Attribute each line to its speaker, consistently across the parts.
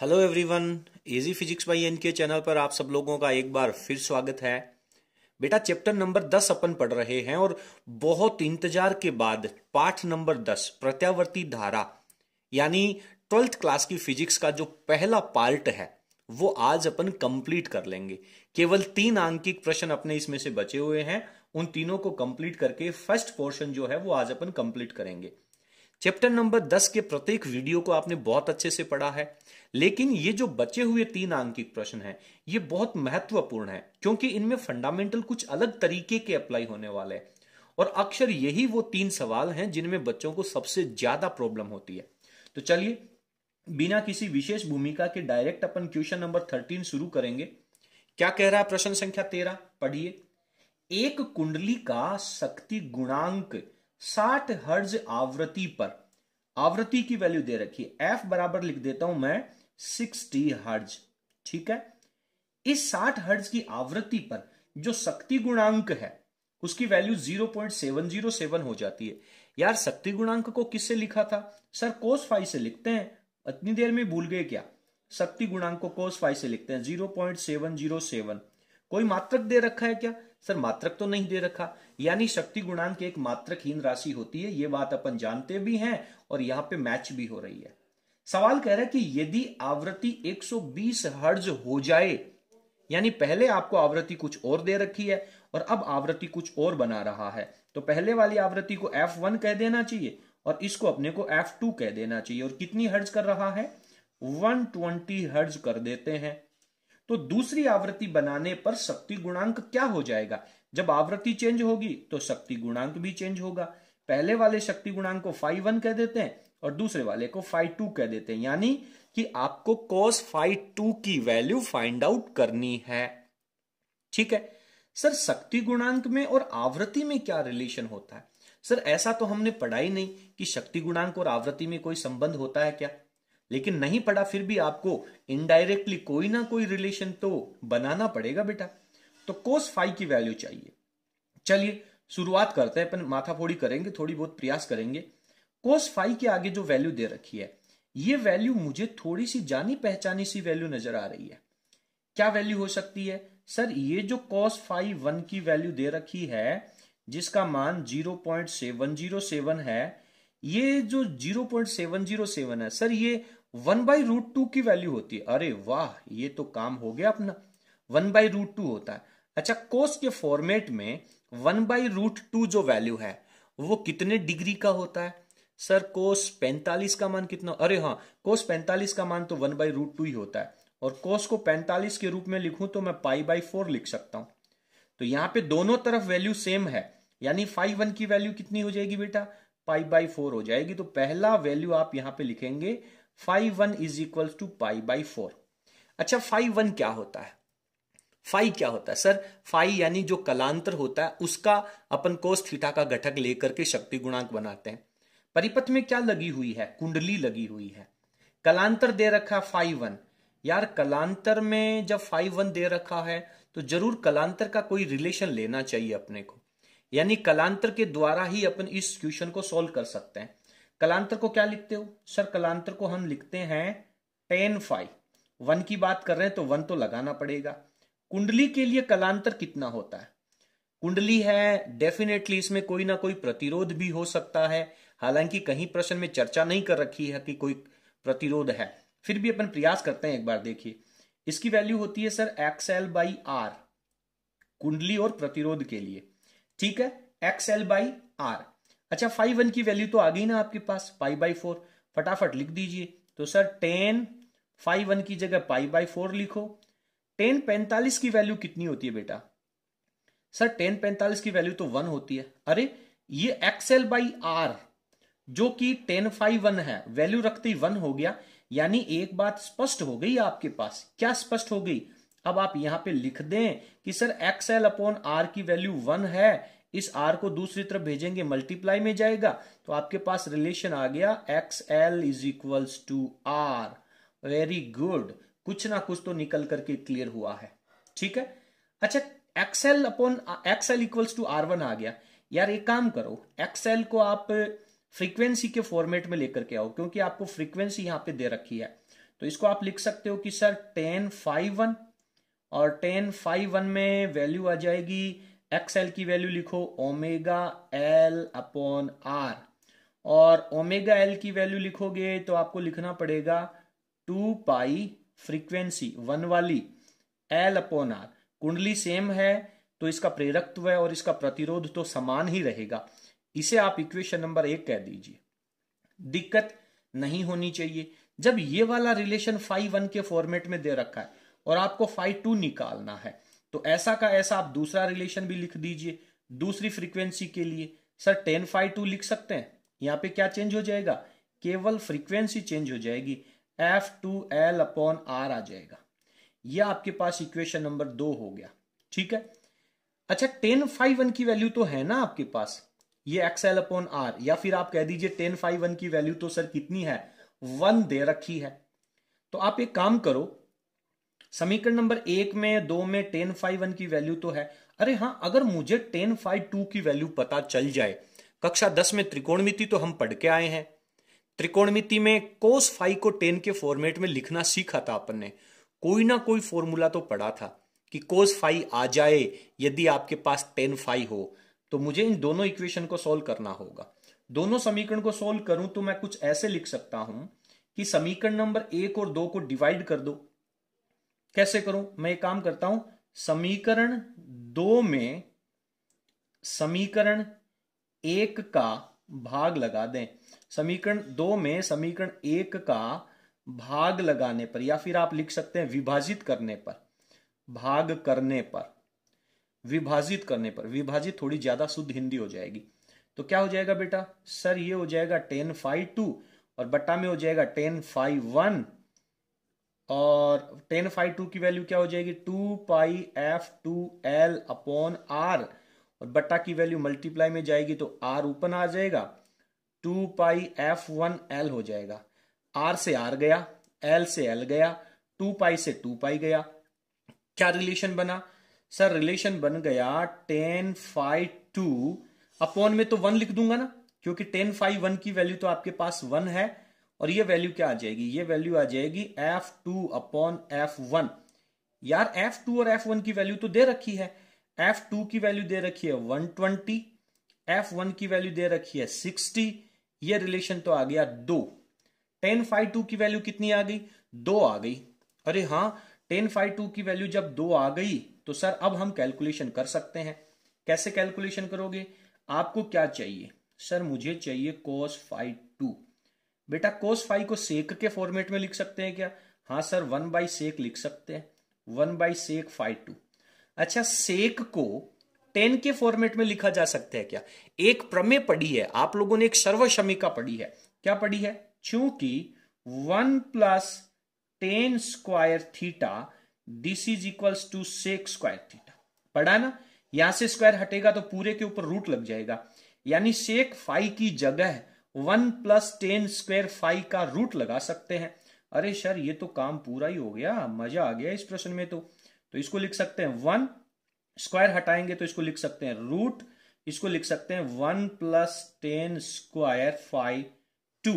Speaker 1: hello everyone easy physics by N K channel पर आप सब लोगों का एक बार फिर स्वागत है बेटा चैप्टर नंबर दस अपन पढ़ रहे हैं और बहुत इंतजार के बाद पाठ नंबर दस प्रत्यावर्ती धारा यानी ट्वेल्थ क्लास की फिजिक्स का जो पहला पार्ट है वो आज अपन कंप्लीट कर लेंगे केवल तीन आंकिक प्रश्न अपने इसमें से बचे हुए हैं उन तीनों को कंप्लीट करके फर्स्ट पोर्शन जो है वो आज अपन कंप्लीट करेंगे चैप्टर नंबर दस के प्रत्येक वीडियो को आपने बहुत अच्छे से पढ़ा है लेकिन ये जो बचे हुए तीन आंकिक प्रश्न हैं ये बहुत महत्वपूर्ण है क्योंकि इनमें फंडामेंटल कुछ अलग तरीके के अप्लाई होने वाले हैं और अक्सर यही वो तीन सवाल हैं जिनमें बच्चों को सबसे ज्यादा प्रॉब्लम होती है तो चलिए बिना किसी विशेष भूमिका के डायरेक्ट अपन क्वेश्चन नंबर थर्टीन शुरू करेंगे क्या कह रहा है प्रश्न संख्या तेरह पढ़िए एक कुंडली का शक्ति गुणांक साठ हर्ज आवृत्ति पर आवृत्ति की वैल्यू दे रखी है एफ बराबर लिख देता हूं मैं सिक्सटी हर्ज ठीक है इस साठ हर्ज की आवृत्ति पर जो शक्ति गुणांक है उसकी value zero point seven zero seven हो जाती है यार शक्ति गुणांक को किससे लिखा था सर कोस फाइव से लिखते हैं इतनी देर में भूल गए क्या शक्ति गुणांक को कोस फाइव से लिखते हैं zero point seven zero seven कोई मात्रक दे रखा है क्या सर मात्रक तो नहीं दे रखा यानी शक्ति गुणांक एक एक मात्रकहीन राशि होती है ये बात अपन जानते भी हैं और यहां पे मैच भी हो रही है सवाल कह रहा है कि यदि आवृत्ति 120 हर्ज हो जाए यानी पहले आपको आवृत्ति कुछ और दे रखी है और अब आवृत्ति कुछ और बना रहा है तो पहले वाली आवृत्ति को एफ कह देना चाहिए और इसको अपने को एफ कह देना चाहिए और कितनी हर्ज कर रहा है 120 हर्ज कर देते हैं तो दूसरी आवृत्ति बनाने पर शक्ति गुणांक क्या हो जाएगा जब आवृत्ति चेंज होगी तो शक्ति गुणांक भी चेंज होगा पहले वाले शक्ति गुणांक को फाइव वन कह देते हैं और दूसरे वाले को फाइव टू कह देते हैं यानी कि आपको कॉस फाइव टू की वैल्यू फाइंड आउट करनी है ठीक है सर शक्ति गुणांक में और आवृत्ति में क्या रिलेशन होता है सर ऐसा तो हमने पढ़ा ही नहीं कि शक्ति गुणांक और आवृत्ति में कोई संबंध होता है क्या लेकिन नहीं पढ़ा फिर भी आपको इनडायरेक्टली कोई ना कोई रिलेशन तो बनाना पड़ेगा बेटा तो कोस फाइव की वैल्यू चाहिए चलिए शुरुआत करते हैं अपन माथाफोड़ी करेंगे थोड़ी बहुत प्रयास करेंगे कोस फाइव के आगे जो वैल्यू दे रखी है ये वैल्यू मुझे थोड़ी सी जानी पहचानी सी वैल्यू नजर आ रही है क्या वैल्यू हो सकती है सर ये जो कॉस फाइव वन की वैल्यू दे रखी है जिसका मान zero point seven zero seven है ये जो zero point seven zero seven है सर ये वन बाई रूट टू की वैल्यू होती है अरे वाह ये तो काम हो गया अपना वन बाई रूट टू होता है अच्छा कोस के फॉर्मेट में वन बाई रूट टू जो वैल्यू है वो कितने डिग्री का होता है सर कोस पैंतालीस का मान कितना अरे हाँ कोस पैंतालीस का मान तो वन बाई रूट टू ही होता है और कोस को पैंतालीस के रूप में लिखूं तो मैं पाई बाई फोर लिख सकता हूं तो यहां पे दोनों तरफ वैल्यू सेम है यानी फाइव वन की वैल्यू कितनी हो जाएगी बेटा पाई बाई फोर हो जाएगी तो पहला वैल्यू आप यहां पे लिखेंगे phi one is equal to pi by four अच्छा फाइव वन क्या होता है फाई क्या होता है सर फाई यानी जो कलांतर होता है उसका अपन कोस थीटा का घटक लेकर के शक्ति गुणांक बनाते हैं परिपथ में क्या लगी हुई है कुंडली लगी हुई है कलांतर दे रखा फाइव वन यार कलांतर में जब फाइव वन दे रखा है तो जरूर कलांतर का कोई रिलेशन लेना चाहिए अपने को यानी कलांतर के द्वारा ही अपन इस क्वेश्चन को सोल्व कर सकते हैं कलांतर को क्या लिखते हो सर कलांतर को हम लिखते हैं टेन फाइव वन की बात कर रहे हैं तो वन तो लगाना पड़ेगा कुंडली के लिए कलांतर कितना होता है कुंडली है डेफिनेटली इसमें कोई ना कोई प्रतिरोध भी हो सकता है हालांकि कहीं प्रश्न में चर्चा नहीं कर रखी है कि कोई प्रतिरोध है फिर भी अपन प्रयास करते हैं एक बार देखिए इसकी वैल्यू होती है sir X L by R कुंडली और प्रतिरोध के लिए ठीक है एक्स एल बाई आर अच्छा फाइव वन की वैल्यू तो आ गई ना आपके पास पाई बाई फोर फटाफट लिख दीजिए तो सर टेन फाइव वन की जगह पाई बाई फोर लिखो टेन पैंतालीस की वैल्यू कितनी होती है बेटा सर टेन पैंतालीस की वैल्यू तो वन होती है अरे ये एक्सएल बाई आर जो कि टेन फाइव वन है वैल्यू रखते ही वन हो गया यानी एक बात स्पष्ट हो गई आपके पास क्या स्पष्ट हो गई अब आप यहां पे लिख दें कि sir X L upon R की वैल्यू वन है इस आर को दूसरी तरफ भेजेंगे मल्टीप्लाई में जाएगा तो आपके पास रिलेशन आ गया X L is equals to R very good कुछ ना कुछ तो निकल करके क्लियर हुआ है ठीक है अच्छा X L upon X L equals to R one आ गया यार एक काम करो एक्सएल को आप फ्रीक्वेंसी के फॉर्मेट में लेकर के आओ क्योंकि आपको फ्रीक्वेंसी यहां पे दे रखी है तो इसको आप लिख सकते हो कि सर टेन फाइव वन और टेन फाइव वन में वैल्यू आ जाएगी एक्सएल की वैल्यू लिखो ओमेगा एल अपॉन आर और ओमेगा एल की वैल्यू लिखोगे तो आपको लिखना पड़ेगा टू पाई फ्रीक्वेंसी वन वाली एल अपोन आर कुंडली सेम है तो इसका प्रेरकत्व और इसका प्रतिरोध तो समान ही रहेगा इसे आप इक्वेशन नंबर एक कह दीजिए दिक्कत नहीं होनी चाहिए जब ये वाला रिलेशन फाइव वन के फॉर्मेट में दे रखा है और आपको फाइव टू निकालना है तो ऐसा का ऐसा आप दूसरा रिलेशन भी लिख दीजिए दूसरी फ्रीक्वेंसी के लिए सर टेन फाइव टू लिख सकते हैं यहाँ पे क्या चेंज हो जाएगा केवल फ्रीक्वेंसी चेंज हो जाएगी F two L upon R आ जाएगा यह आपके पास इक्वेशन नंबर दो हो गया ठीक है अच्छा टेन फाइव वन की वैल्यू तो है ना आपके पास ये एक्स एल अपॉन आर या फिर आप कह दीजिए टेन फाइव वन की वैल्यू तो सर कितनी है वन दे रखी है तो आप एक काम करो समीकरण नंबर एक में दो में टेन फाइव वन की वैल्यू तो है अरे हाँ अगर मुझे टेन फाइव टू की वैल्यू पता चल जाए कक्षा दस में त्रिकोणमिति तो हम पढ़ के आए हैं त्रिकोणमिति में कोस फाइव को टेन के फॉर्मेट में लिखना सीखा था अपन ने कोई ना कोई फॉर्मूला तो पढ़ा था कि कोस फाइव आ जाए यदि आपके पास टेन फाइव हो तो मुझे इन दोनों इक्वेशन को सोल्व करना होगा दोनों समीकरण को सोल्व करूं तो मैं कुछ ऐसे लिख सकता हूं कि समीकरण नंबर एक और दो को डिवाइड कर दो कैसे करूं मैं एक काम करता हूं समीकरण दो में समीकरण एक का भाग लगा दें समीकरण दो में समीकरण एक का भाग लगाने पर या फिर आप लिख सकते हैं विभाजित करने पर भाग करने पर विभाजित करने पर विभाजित थोड़ी ज्यादा शुद्ध हिंदी हो जाएगी तो क्या हो जाएगा बेटा सर ये हो जाएगा टेन फाइव टू और बट्टा में हो जाएगा टेन फाइव वन और टेन फाइव टू की वैल्यू क्या हो जाएगी two pi F two L upon R और बट्टा की वैल्यू मल्टीप्लाई में जाएगी तो आर ओपन आ जाएगा two pi F one L हो जाएगा आर से आर गया एल से एल गया टू पाई से टू पाई गया क्या रिलेशन बना सर रिलेशन बन गया टेन फाइव टू अपॉन में तो वन लिख दूंगा ना क्योंकि टेन फाइव वन की वैल्यू तो आपके पास वन है और ये वैल्यू क्या आ जाएगी ये वैल्यू आ जाएगी F two upon F one यार एफ टू और एफ वन की वैल्यू तो दे रखी है एफ टू की वैल्यू दे रखी है वन ट्वेंटी एफ वन की वैल्यू दे रखी है सिक्सटी ये रिलेशन तो आ गया दो टेन फाइव टू की वैल्यू कितनी आ गई दो आ गई अरे हाँ टेन फाइव टू की वैल्यू जब दो आ गई तो सर अब हम कैलकुलेशन कर सकते हैं कैसे कैलकुलेशन करोगे आपको क्या चाहिए सर मुझे चाहिए कोस फाइव टू बेटा कोस फाइव को सेक के फॉर्मेट में लिख सकते हैं क्या हाँ सर वन बाई सेक लिख सकते हैं one by sec phi two अच्छा सेक को टेन के फॉर्मेट में लिखा जा सकता है क्या एक प्रमेय पढ़ी है आप लोगों ने एक सर्वशमिका पढ़ी है क्या पढ़ी है चूंकि one plus tan square theta this is equals to sec square theta पढ़ा ना यहां से स्क्वायर हटेगा तो पूरे के ऊपर रूट लग जाएगा यानी सेक फाइव की जगह one plus tan square phi का रूट लगा सकते हैं अरे सर ये तो काम पूरा ही हो गया मजा आ गया इस प्रश्न में तो तो इसको लिख सकते हैं वन स्क्वायर हटाएंगे तो इसको लिख सकते हैं रूट इसको लिख सकते हैं one plus tan square phi two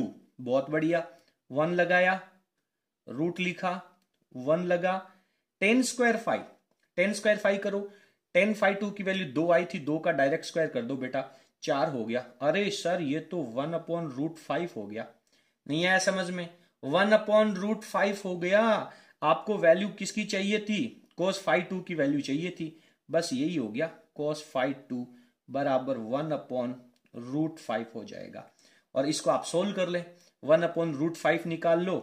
Speaker 1: बहुत बढ़िया वन लगाया रूट लिखा वन लगा tan square phi tan square phi करो टेन फाइव टू की वैल्यू दो आई थी दो का डायरेक्ट स्क्वायर कर दो बेटा चार हो गया अरे सर ये तो वन अपॉन रूट फाइव हो गया नहीं आया समझ में वन अपॉन रूट फाइव हो गया आपको वैल्यू किसकी चाहिए थी कोस फाइव टू की वैल्यू चाहिए थी बस यही हो गया कोस फाइव टू बराबर वन अपॉन रूट फाइव हो जाएगा और इसको आप सोल्व कर ले वन अपॉन रूट फाइव निकाल लो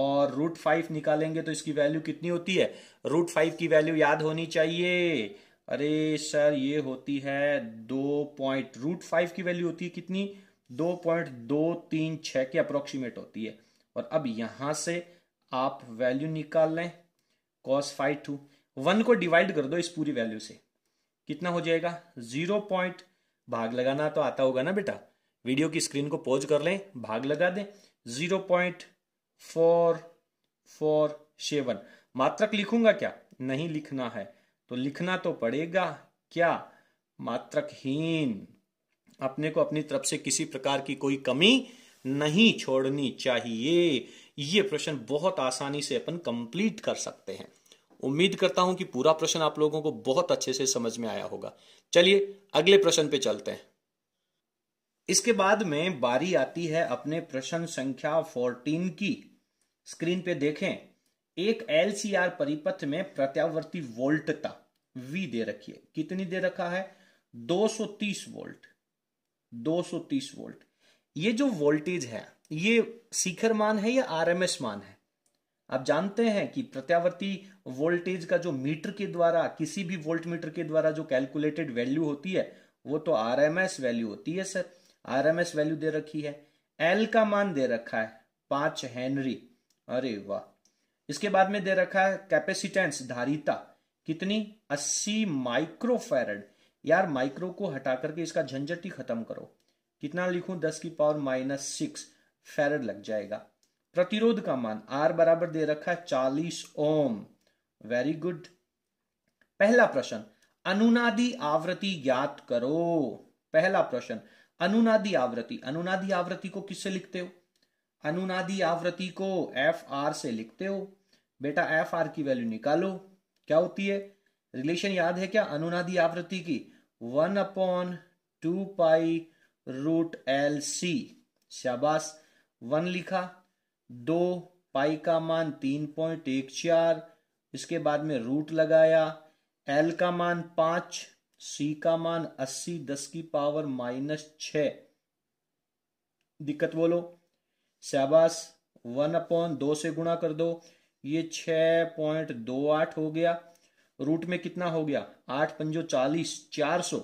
Speaker 1: और रूट फाइव निकालेंगे तो इसकी वैल्यू कितनी होती है रूट फाइव की वैल्यू याद होनी चाहिए अरे सर ये होती है दो पॉइंट रूट फाइव की वैल्यू होती है कितनी दो पॉइंट दो तीन छः के अप्रोक्सीमेट होती है और अब यहां से आप वैल्यू निकाल लें कॉस फाइव टू वन को डिवाइड कर दो इस पूरी वैल्यू से कितना हो जाएगा जीरो पॉइंट भाग लगाना तो आता होगा ना बेटा वीडियो की स्क्रीन को पॉज कर लें भाग लगा दें zero point four four seven मात्रक लिखूंगा क्या नहीं लिखना है तो लिखना तो पड़ेगा क्या मात्रकहीन अपने को अपनी तरफ से किसी प्रकार की कोई कमी नहीं छोड़नी चाहिए ये प्रश्न बहुत आसानी से अपन कंप्लीट कर सकते हैं उम्मीद करता हूं कि पूरा प्रश्न आप लोगों को बहुत अच्छे से समझ में आया होगा चलिए अगले प्रश्न पे चलते हैं इसके बाद में बारी आती है अपने प्रश्न संख्या 14 की स्क्रीन पे देखें एक एलसीआर परिपथ में प्रत्यावर्ती वोल्टता वी दे रखी है कितनी दे रखा है 230 वोल्ट 230 वोल्ट ये जो वोल्टेज है ये शिखर मान है या आरएमएस मान है आप जानते हैं कि प्रत्यावर्ती वोल्टेज का जो मीटर के द्वारा किसी भी वोल्ट मीटर के द्वारा जो कैलकुलेटेड वैल्यू होती है वो तो आर वैल्यू होती है सर आर वैल्यू दे रखी है एल का मान दे रखा है पांच हेनरी अरे वाह इसके बाद में दे रखा है कैपेसिटेंस धारिता कितनी माइक्रो माइक्रोफेरड यार माइक्रो को हटा करके इसका झंझट ही खत्म करो कितना लिखूं दस की पावर माइनस सिक्स फेरड लग जाएगा प्रतिरोध का मान आर बराबर दे रखा है चालीस ओम वेरी गुड पहला प्रश्न अनुनादी आवृत्ति ज्ञात करो पहला प्रश्न अनुनादी आवृत्ति अनुनादी आवृत्ति को किससे लिखते हो अनुनादी आवृत्ति को एफ आर से लिखते हो बेटा एफ आर की वैल्यू निकालो क्या होती है रिलेशन याद है क्या अनुनादी आवृत्ति की one upon two pi root L C शाबाश वन लिखा दो पाई का मान तीन पॉइंट एक चार इसके बाद में रूट लगाया एल का मान पांच सी का मान अस्सी दस की पावर माइनस छ दिक्कत बोलो शहबास वन अपॉन दो से गुणा कर दो ये छ पॉइंट दो आठ हो गया रूट में कितना हो गया आठ पंजो चालीस चार सौ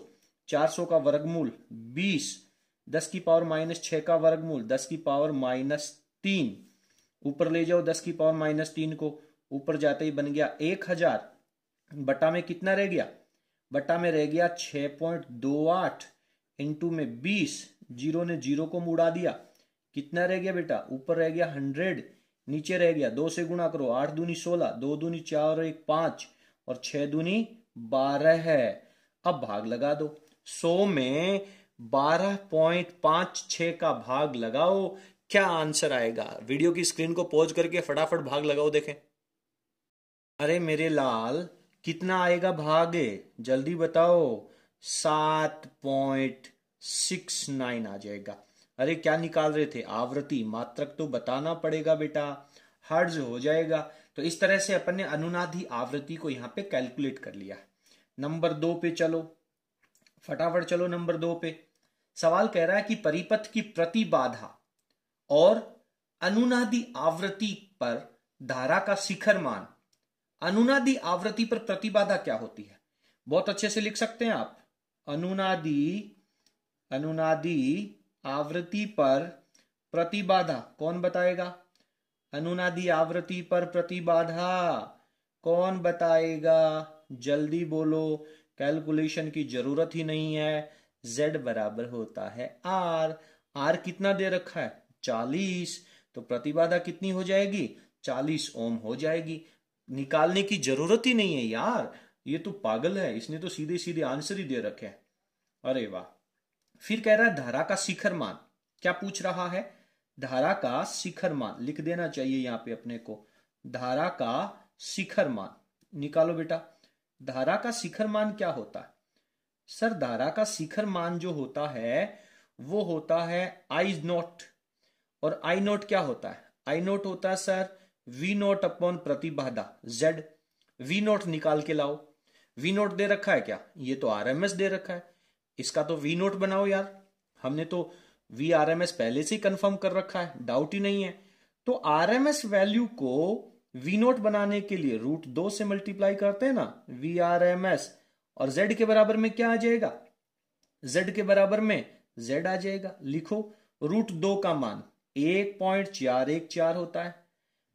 Speaker 1: चार सौ का वर्गमूल बीस दस की पावर माइनस छ का वर्गमूल दस की पावर माइनस तीन ऊपर ले जाओ दस की पावर माइनस तीन को ऊपर जाते ही बन गया एक हजार बटा में कितना रह गया बटा में रह गया छ पॉइंट दो आठ इंटू में बीस जीरो ने जीरो को मुड़ा दिया कितना रह गया बेटा ऊपर रह गया हंड्रेड नीचे रह गया दो से गुणा करो आठ दूनी सोलह दो दूनी चार और एक पांच और छह दूनी बारह है अब भाग लगा दो सौ में बारह पॉइंट पांच छ का भाग लगाओ क्या आंसर आएगा वीडियो की स्क्रीन को पॉज करके फटाफट भाग लगाओ देखें अरे मेरे लाल कितना आएगा भाग जल्दी बताओ सात पॉइंट सिक्स नाइन आ जाएगा अरे क्या निकाल रहे थे आवृत्ति मात्रक तो बताना पड़ेगा बेटा हर्ज हो जाएगा तो इस तरह से अपन ने अनुनादी आवृत्ति को यहाँ पे कैलकुलेट कर लिया नंबर दो पे चलो फटाफट चलो नंबर दो पे सवाल कह रहा है कि परिपथ की प्रतिबाधा और अनुनादि आवृत्ति पर धारा का शिखर मान अनुनादि आवृत्ति पर प्रतिबाधा क्या होती है बहुत अच्छे से लिख सकते हैं आप अनुनादि अनुनादि आवृत्ति पर प्रतिबाधा कौन बताएगा अनुनादि आवृत्ति पर प्रतिबाधा कौन बताएगा जल्दी बोलो कैलकुलेशन की जरूरत ही नहीं है z बराबर होता है r r कितना दे रखा है चालीस तो प्रतिबाधा कितनी हो जाएगी चालीस ओम हो जाएगी निकालने की जरूरत ही नहीं है यार ये तो पागल है इसने तो सीधे सीधे आंसर ही दे रखे हैं अरे वाह फिर कह रहा है धारा का शिखर मान क्या पूछ रहा है धारा का शिखर मान लिख देना चाहिए यहाँ पे अपने को धारा का शिखर मान निकालो बेटा धारा का शिखर मान क्या होता है सर धारा का शिखर मान जो होता है वो होता है आई नॉट और आई नोट क्या होता है आई नोट होता है सर वी नोट अपॉन प्रतिबाधा जेड वी नोट निकाल के लाओ वी नोट दे रखा है क्या ये तो आर एम एस दे रखा है इसका तो वी नोट बनाओ यार हमने तो वी आर एम एस पहले से ही कंफर्म कर रखा है डाउट ही नहीं है तो आर एम एस वैल्यू को वी नोट बनाने के लिए रूट दो से मल्टीप्लाई करते हैं ना वी आर एम एस और जेड के बराबर में क्या आ जाएगा जेड के बराबर में जेड आ जाएगा लिखो रूट दो का मान एक पॉइंट चार एक चार होता है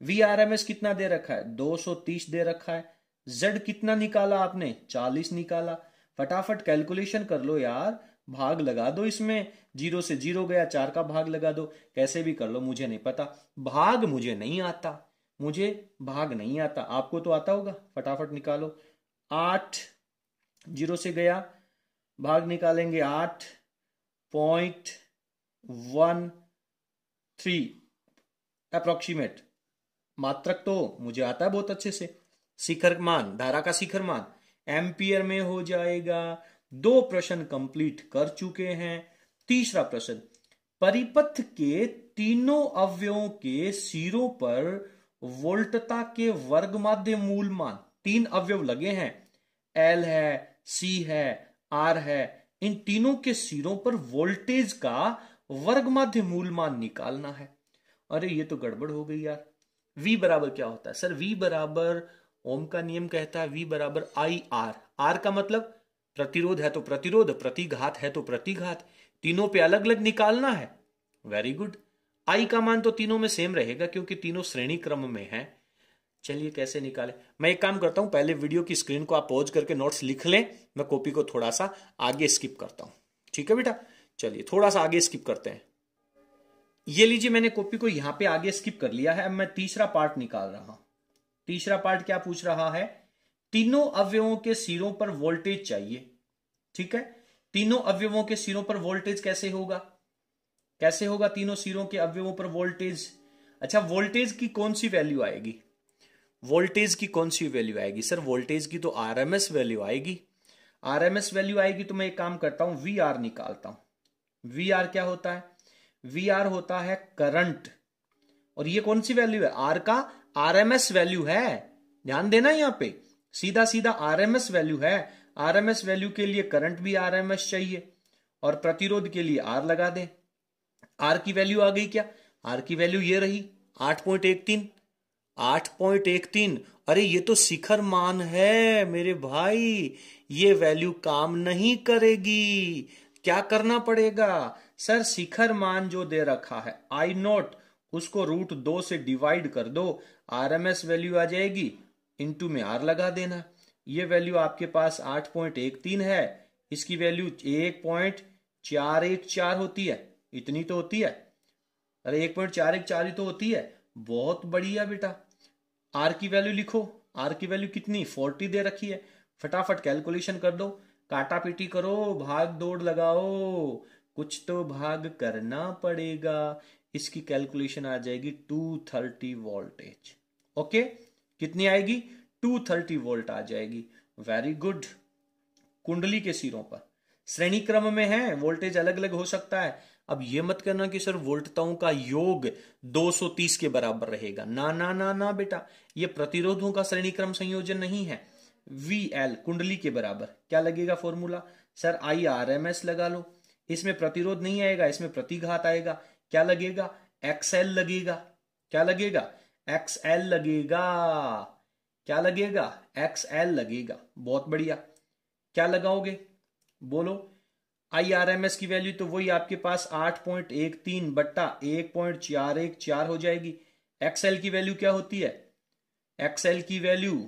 Speaker 1: वी आर एम एस कितना दे रखा है दो सौ तीस दे रखा है जेड कितना निकाला आपने चालीस निकाला फटाफट कैलकुलेशन कर लो यार भाग लगा दो इसमें जीरो से जीरो गया चार का भाग लगा दो कैसे भी कर लो मुझे नहीं पता भाग मुझे नहीं आता मुझे भाग नहीं आता आपको तो आता होगा फटाफट निकालो आठ जीरो से गया भाग निकालेंगे आठ पॉइंट वन थ्री अप्रोक्सीमेट मात्रक तो मुझे आता है बहुत अच्छे से शिखर मान धारा का शिखर मान एम्पियर में हो जाएगा दो प्रश्न कंप्लीट कर चुके हैं तीसरा प्रश्न परिपथ के तीनों अवयवों के सिरों पर वोल्टता के वर्ग माध्य मूल मान तीन अवयव लगे हैं एल है सी है आर है इन तीनों के सिरों पर वोल्टेज का वर्ग माध्य मूल मान निकालना है अरे ये तो गड़बड़ हो गई यार v बराबर क्या होता है सर v बराबर ओम का नियम कहता है v बराबर आई आर आर का मतलब प्रतिरोध है तो प्रतिरोध प्रतिघात है तो प्रतिघात तीनों पे अलग अलग निकालना है वेरी गुड आई का मान तो तीनों में सेम रहेगा क्योंकि तीनों श्रेणी क्रम में है चलिए कैसे निकाले मैं एक काम करता हूं पहले वीडियो की स्क्रीन को आप पॉज करके नोट्स लिख लें मैं कॉपी को थोड़ा सा आगे स्किप करता हूं ठीक है बेटा चलिए थोड़ा सा आगे स्किप करते हैं ये लीजिए मैंने कॉपी को यहां पे आगे स्किप कर लिया है अब मैं तीसरा पार्ट निकाल रहा हूं तीसरा पार्ट क्या पूछ रहा है तीनों अवयवों के सिरों पर वोल्टेज चाहिए ठीक है तीनों अवयवों के सिरों पर वोल्टेज कैसे होगा कैसे होगा तीनों सिरों के अवयवों पर वोल्टेज अच्छा वोल्टेज की कौन सी वैल्यू आएगी वोल्टेज की कौन सी वैल्यू आएगी सर वोल्टेज की तो आरएमएस वैल्यू आएगी आरएमएस वैल्यू आएगी तो मैं एक काम करता हूं वी आर निकालता हूं वी आर क्या होता है वी आर होता है करंट और ये कौन सी वैल्यू है आर का आर एम एस वैल्यू है ध्यान देना यहां पे सीधा सीधा आर एम एस वैल्यू है आर एम एस वैल्यू के लिए करंट भी आर एम एस चाहिए और प्रतिरोध के लिए आर लगा दें आर की वैल्यू आ गई क्या आर की वैल्यू ये रही आठ पॉइंट एक तीन आठ पॉइंट एक तीन अरे ये तो शिखर मान है मेरे भाई ये वैल्यू काम नहीं करेगी क्या करना पड़ेगा सर शिखर मान जो दे रखा है आई नोट उसको रूट दो से डिवाइड कर दो आर एम एस वैल्यू आ जाएगी इंटू में आर लगा देना ये वैल्यू आपके पास आठ पॉइंट एक तीन है इसकी वैल्यू एक पॉइंट चार एक चार होती है इतनी तो होती है अरे एक पॉइंट चार एक चार ही तो होती है बहुत बढ़िया बेटा आर की वैल्यू लिखो आर की वैल्यू कितनी फोर्टी दे रखी है फटाफट कैलकुलेशन कर दो काटा पीटी करो भाग दौड़ लगाओ कुछ तो भाग करना पड़ेगा इसकी कैलकुलेशन आ जाएगी 230 वोल्टेज ओके कितनी आएगी 230 वोल्ट आ जाएगी वेरी गुड कुंडली के सिरों पर श्रेणी क्रम में है वोल्टेज अलग अलग हो सकता है अब यह मत करना कि सर वोल्टताओं का योग 230 के बराबर रहेगा ना ना ना ना बेटा यह प्रतिरोधों का श्रेणी क्रम संयोजन नहीं है वी एल कुंडली के बराबर क्या लगेगा formula sir I R M S लगा लो इसमें प्रतिरोध नहीं आएगा इसमें प्रतिघात आएगा क्या लगेगा एक्स एल लगेगा क्या लगेगा एक्स एल लगेगा क्या लगेगा एक्स एल लगेगा बहुत बढ़िया क्या लगाओगे बोलो आई आर एम एस की वैल्यू तो वही आपके पास आठ पॉइंट एक तीन बट्टा एक पॉइंट चार एक चार हो जाएगी एक्सएल की वैल्यू क्या होती है एक्सएल की वैल्यू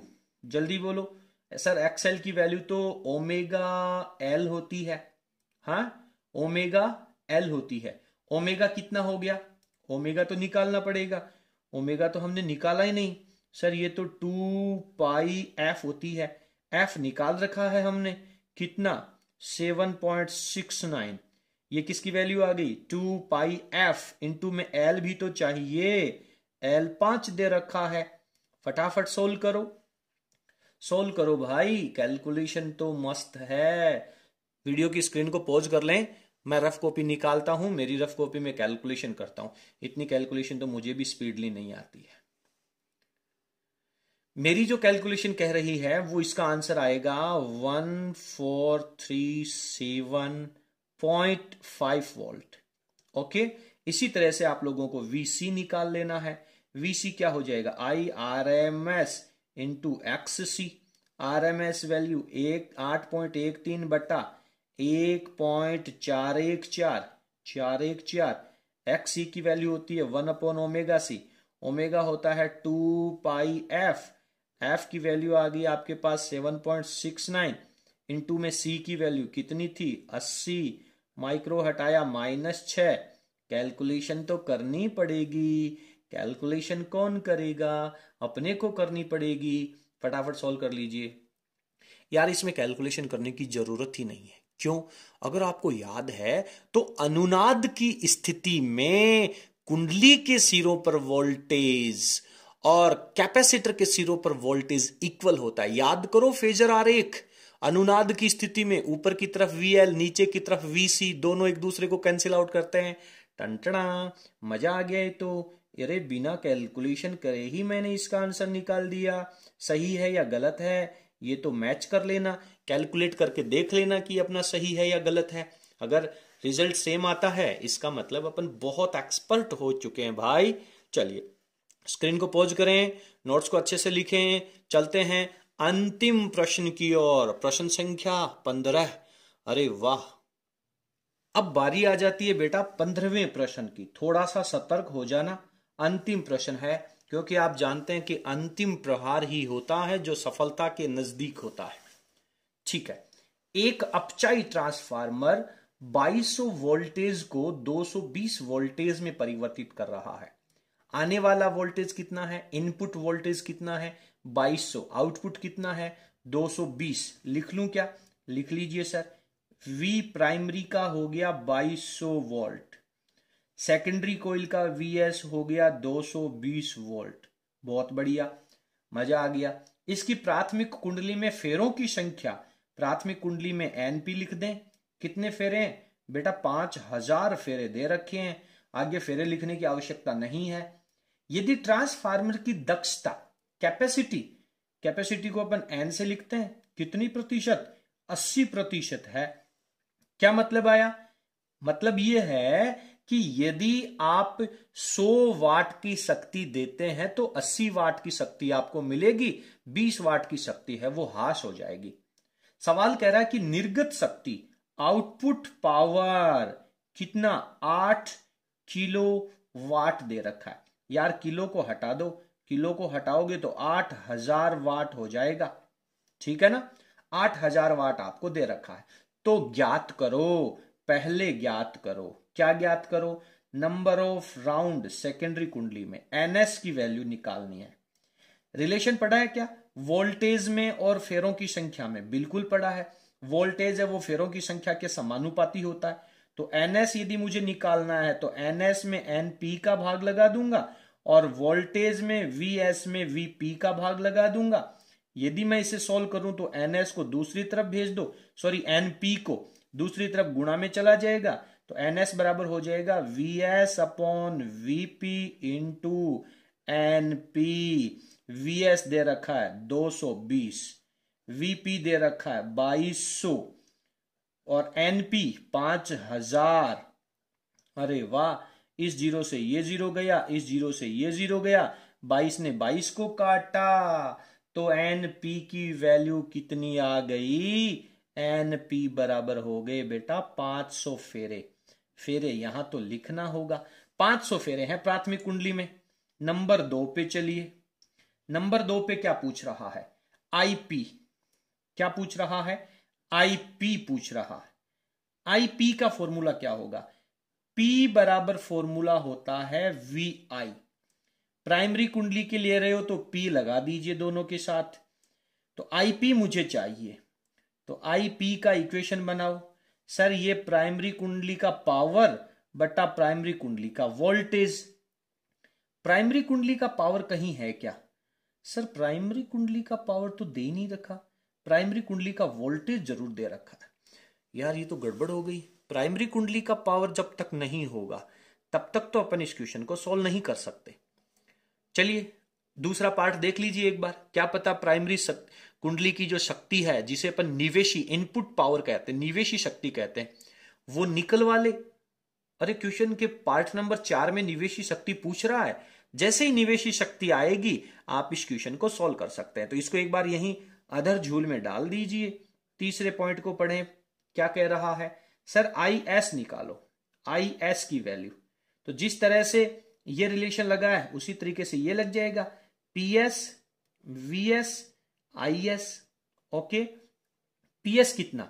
Speaker 1: जल्दी बोलो सर एक्सएल की वैल्यू तो ओमेगा एल होती है हाँ ओमेगा एल होती है ओमेगा कितना हो गया ओमेगा तो निकालना पड़ेगा ओमेगा तो हमने निकाला ही नहीं सर ये तो टू पाई एफ होती है एफ निकाल रखा है हमने कितना सेवन पॉइंट सिक्स नाइन ये किसकी वैल्यू आ गई टू पाई एफ इंटू में एल भी तो चाहिए एल पांच दे रखा है फटाफट सोल्व करो सोल्व करो भाई कैलकुलेशन तो मस्त है वीडियो की स्क्रीन को पॉज कर लें मैं रफ कॉपी निकालता हूं मेरी रफ कॉपी में कैलकुलेशन करता हूं इतनी कैलकुलेशन तो मुझे भी स्पीडली नहीं आती है मेरी जो कैलकुलेशन कह रही है वो इसका आंसर आएगा one four three seven point five volt okay इसी तरह से आप लोगों को वीसी निकाल लेना है वीसी क्या हो जाएगा I R M S into X C R M S value एक आठ पॉइंट एक तीन बट्टा एक पॉइंट चार एक चार चार एक चार एक्स सी की वैल्यू होती है one upon omega C omega होता है टू पाई एफ एफ की वैल्यू आ गई आपके पास seven point six nine into में सी की वैल्यू कितनी थी अस्सी माइक्रो हटाया माइनस छ कैलकुलेशन तो करनी पड़ेगी कैलकुलेशन कौन करेगा अपने को करनी पड़ेगी फटाफट सॉल्व कर लीजिए यार इसमें कैलकुलेशन करने की जरूरत ही नहीं है क्यों अगर आपको याद है तो अनुनाद की स्थिति में कुंडली के सिरों पर वोल्टेज और कैपेसिटर के सिरों पर वोल्टेज इक्वल होता है याद करो फेजर आरेख अनुनाद की स्थिति में ऊपर की तरफ वी एल नीचे की तरफ वी सी दोनों एक दूसरे को कैंसिल आउट करते हैं टंटना मजा आ गया तो अरे बिना कैलकुलेशन करे ही मैंने इसका आंसर निकाल दिया सही है या गलत है ये तो मैच कर लेना कैलकुलेट करके देख लेना कि अपना सही है या गलत है अगर रिजल्ट सेम आता है इसका मतलब अपन बहुत एक्सपर्ट हो चुके हैं भाई चलिए स्क्रीन को पॉज करें नोट्स को अच्छे से लिखें चलते हैं अंतिम प्रश्न की ओर प्रश्न संख्या पंद्रह अरे वाह अब बारी आ जाती है बेटा पंद्रहवें प्रश्न की थोड़ा सा सतर्क हो जाना अंतिम प्रश्न है क्योंकि आप जानते हैं कि अंतिम प्रहार ही होता है जो सफलता के नजदीक होता है ठीक है एक अपचाई ट्रांसफार्मर 2200 वोल्टेज को 220 वोल्टेज में परिवर्तित कर रहा है आने वाला वोल्टेज कितना है इनपुट वोल्टेज कितना है 2200 आउटपुट कितना है 220 लिख लूं क्या लिख लीजिए सर वी प्राइमरी का हो गया 2200 वोल्ट सेकेंडरी कोयल का वी एस हो गया 220 वोल्ट बहुत बढ़िया मजा आ गया इसकी प्राथमिक कुंडली में फेरों की संख्या प्राथमिक कुंडली में एन पी लिख दें कितने फेरे हैं बेटा पांच हजार फेरे दे रखे हैं आगे फेरे लिखने की आवश्यकता नहीं है यदि ट्रांसफार्मर की दक्षता कैपेसिटी कैपेसिटी को अपन एन से लिखते हैं कितनी प्रतिशत अस्सी प्रतिशत है क्या मतलब आया मतलब यह है कि यदि आप 100 वाट की शक्ति देते हैं तो 80 वाट की शक्ति आपको मिलेगी 20 वाट की शक्ति है वो हास हो जाएगी सवाल कह रहा है कि निर्गत शक्ति आउटपुट पावर कितना 8 किलो वाट दे रखा है यार किलो को हटा दो किलो को हटाओगे तो 8000 वाट हो जाएगा ठीक है ना 8000 वाट आपको दे रखा है तो ज्ञात करो पहले ज्ञात करो क्या ज्ञात करो नंबर ऑफ राउंड सेकेंडरी कुंडली में एनएस की वैल्यू निकालनी है रिलेशन पढ़ा है क्या वोल्टेज में और फेरों की संख्या में बिल्कुल पढ़ा है वोल्टेज है वो फेरों की संख्या के समानुपाती होता है तो एनएस यदि मुझे निकालना है तो एनएस में एन का भाग लगा दूंगा और वोल्टेज में वी एस में वी का भाग लगा दूंगा यदि मैं इसे सोल्व करूं तो एन को दूसरी तरफ भेज दो सॉरी एन को दूसरी तरफ गुणा में चला जाएगा तो एन एस बराबर हो जाएगा V S upon V P into N P V S दे रखा है 220 वीपी दे रखा है 2200 और पांच 5000 अरे वाह इस जीरो से ये जीरो गया इस जीरो से ये जीरो गया 22 ने 22 को काटा तो एन पी की वैल्यू कितनी आ गई एन पी बराबर हो गए बेटा 500 फेरे फेरे यहां तो लिखना होगा 500 फेरे हैं प्राथमिक कुंडली में नंबर दो पे चलिए नंबर दो पे क्या पूछ रहा है आईपी क्या पूछ रहा है आईपी पूछ रहा है आईपी का फॉर्मूला क्या होगा पी बराबर फॉर्मूला होता है वी आई प्राइमरी कुंडली के ले रहे हो तो पी लगा दीजिए दोनों के साथ तो आईपी मुझे चाहिए तो आईपी का इक्वेशन बनाओ सर ये प्राइमरी कुंडली का पावर बटा प्राइमरी कुंडली का वोल्टेज प्राइमरी कुंडली का पावर कहीं है क्या सर प्राइमरी कुंडली का पावर तो दे नहीं रखा प्राइमरी कुंडली का वोल्टेज जरूर दे रखा है यार ये तो गड़बड़ हो गई प्राइमरी कुंडली का पावर जब तक नहीं होगा तब तक तो अपन इस क्वेश्चन को सॉल्व नहीं कर सकते चलिए दूसरा पार्ट देख लीजिए एक बार क्या पता प्राइमरी सक... कुंडली की जो शक्ति है जिसे अपन निवेशी इनपुट पावर कहते हैं निवेशी शक्ति कहते हैं वो निकल वाले अरे क्वेश्चन के पार्ट नंबर चार में निवेशी शक्ति पूछ रहा है जैसे ही निवेशी शक्ति आएगी आप इस क्वेश्चन को सॉल्व कर सकते हैं तो इसको एक बार यही अधर झूल में डाल दीजिए तीसरे पॉइंट को पढ़ें क्या कह रहा है सर आई एस निकालो आई एस की वैल्यू तो जिस तरह से ये रिलेशन लगा है उसी तरीके से ये लग जाएगा P S V S I S okay P S कितना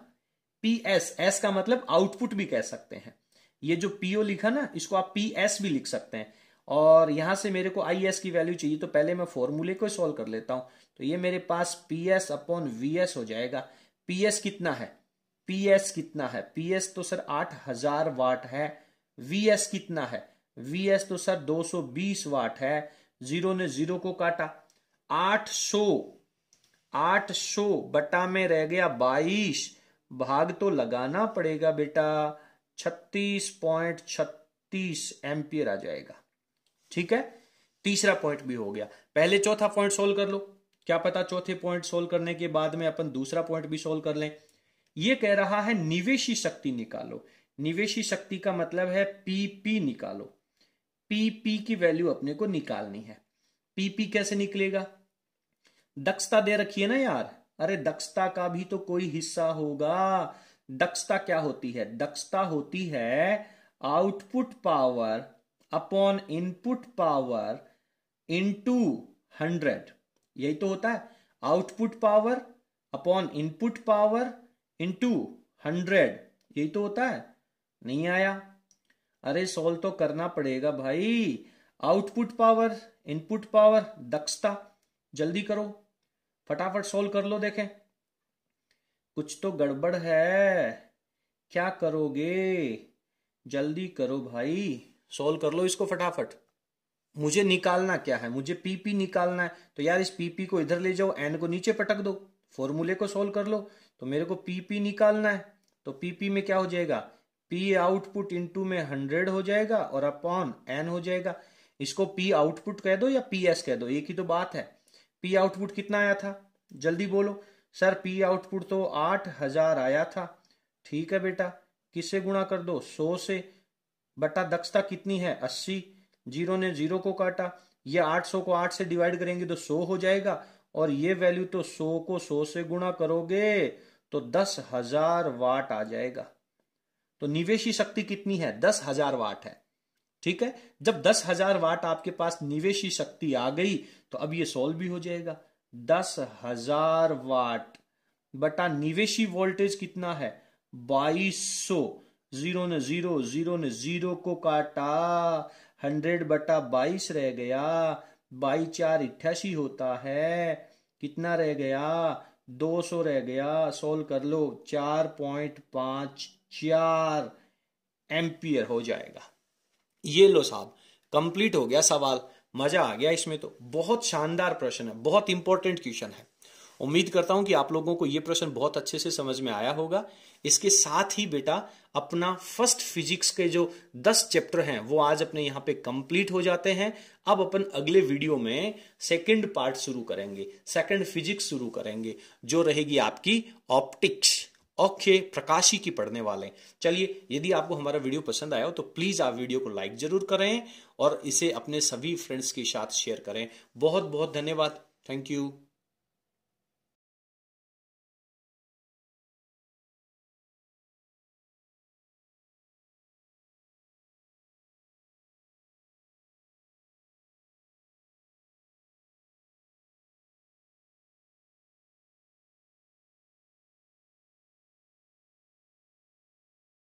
Speaker 1: पी एस एस का मतलब आउटपुट भी कह सकते हैं ये जो पीओ लिखा ना इसको आप पी एस भी लिख सकते हैं और यहां से मेरे को आई एस की वैल्यू चाहिए तो पहले मैं फॉर्मूले को सॉल्व कर लेता हूं तो ये मेरे पास P S upon V S हो जाएगा पी एस कितना है पी एस कितना है पी एस तो सर आठ हजार वाट है वी एस कितना है वी एस तो सर दो सौ बीस वाट है जीरो ने जीरो को काटा आठ सौ आठ सौ बटा में रह गया बाईस भाग तो लगाना पड़ेगा बेटा छत्तीस पॉइंट छत्तीस एम्पियर आ जाएगा ठीक है तीसरा पॉइंट भी हो गया पहले चौथा पॉइंट सोल्व कर लो क्या पता चौथे पॉइंट सोल्व करने के बाद में अपन दूसरा पॉइंट भी सोल्व कर लें ये कह रहा है निवेशी शक्ति निकालो निवेशी शक्ति का मतलब है पीपी निकालो पीपी की वैल्यू अपने को निकालनी है पीपी कैसे निकलेगा दक्षता दे रखी है ना यार अरे दक्षता का भी तो कोई हिस्सा होगा दक्षता क्या होती है दक्षता होती है output power upon input power into hundred यही तो होता है output power upon input power into hundred यही तो होता है नहीं आया अरे सॉल्व तो करना पड़ेगा भाई आउटपुट पावर इनपुट पावर दक्षता जल्दी करो फटाफट सोल्व कर लो देखें कुछ तो गड़बड़ है क्या करोगे जल्दी करो भाई सोल्व कर लो इसको फटाफट मुझे निकालना क्या है मुझे पीपी निकालना है तो यार इस पीपी को इधर ले जाओ एन को नीचे पटक दो फॉर्मूले को सोल्व कर लो तो मेरे को पीपी निकालना है तो पीपी में क्या हो जाएगा पी आउटपुट इनटू में हंड्रेड हो जाएगा और अपॉन एन हो जाएगा इसको पी आउटपुट कह दो या पी एस कह दो एक ही तो बात है पी आउटपुट कितना आया था जल्दी बोलो सर पी आउटपुट तो आठ हजार आया था ठीक है बेटा किससे गुणा कर दो सौ से बटा दक्षता कितनी है अस्सी जीरो ने जीरो को काटा ये आठ सौ को आठ से डिवाइड करेंगे तो सौ हो जाएगा और ये वैल्यू तो सौ को सौ से गुणा करोगे तो दस हजार वाट आ जाएगा तो निवेशी शक्ति कितनी है दस हजार वाट है ठीक है जब दस हजार वाट आपके पास निवेशी शक्ति आ गई तो अब ये सॉल्व भी हो जाएगा दस हजार वाट बटा निवेशी वोल्टेज कितना है बाईस सौ जीरो ने जीरो जीरो ने जीरो को काटा हंड्रेड बटा बाईस रह गया बाई चार अट्ठासी होता है कितना रह गया दो सौ रह गया सोल्व कर लो चार पॉइंट पांच चार एम्पियर हो जाएगा ये लो साहब कंप्लीट हो गया सवाल मजा आ गया इसमें तो बहुत शानदार प्रश्न है बहुत इंपॉर्टेंट क्वेश्चन है उम्मीद करता हूं कि आप लोगों को यह प्रश्न बहुत अच्छे से समझ में आया होगा इसके साथ ही बेटा अपना फर्स्ट फिजिक्स के जो दस चैप्टर हैं वो आज अपने यहां पे कंप्लीट हो जाते हैं अब अपन अगले वीडियो में सेकंड पार्ट शुरू करेंगे सेकंड फिजिक्स शुरू करेंगे जो रहेगी आपकी ऑप्टिक्स औखे प्रकाशी की पढ़ने वाले हैं चलिए यदि आपको हमारा वीडियो पसंद आया हो तो प्लीज़ आप वीडियो को लाइक ज़रूर करें और इसे अपने सभी फ्रेंड्स के साथ शेयर करें बहुत बहुत धन्यवाद थैंक यू